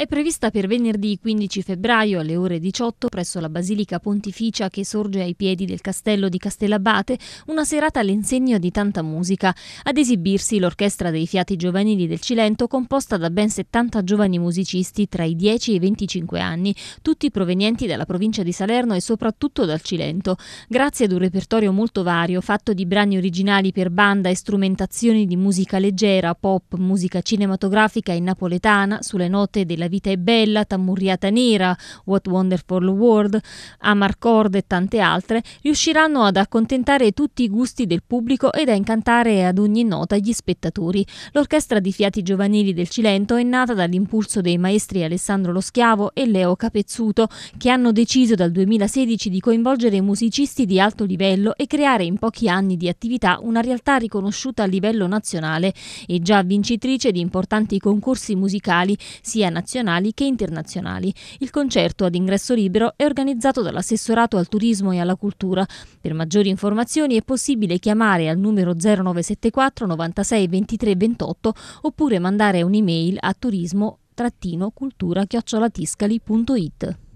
È prevista per venerdì 15 febbraio alle ore 18 presso la Basilica Pontificia che sorge ai piedi del castello di Castellabate una serata all'insegna di tanta musica. Ad esibirsi l'orchestra dei fiati giovanili del Cilento composta da ben 70 giovani musicisti tra i 10 e i 25 anni, tutti provenienti dalla provincia di Salerno e soprattutto dal Cilento. Grazie ad un repertorio molto vario, fatto di brani originali per banda e strumentazioni di musica leggera, pop, musica cinematografica e napoletana, sulle note della vita è bella, Tammurriata nera, What Wonderful World, Amar Amarcord e tante altre, riusciranno ad accontentare tutti i gusti del pubblico ed a incantare ad ogni nota gli spettatori. L'orchestra di fiati giovanili del Cilento è nata dall'impulso dei maestri Alessandro Lo Schiavo e Leo Capezzuto, che hanno deciso dal 2016 di coinvolgere musicisti di alto livello e creare in pochi anni di attività una realtà riconosciuta a livello nazionale e già vincitrice di importanti concorsi musicali sia nazionali nazionali che internazionali. Il concerto ad ingresso libero è organizzato dall'assessorato al turismo e alla cultura. Per maggiori informazioni è possibile chiamare al numero 0974 96 23 28 oppure mandare un'email a turismo cultura chiocciolatiscaliit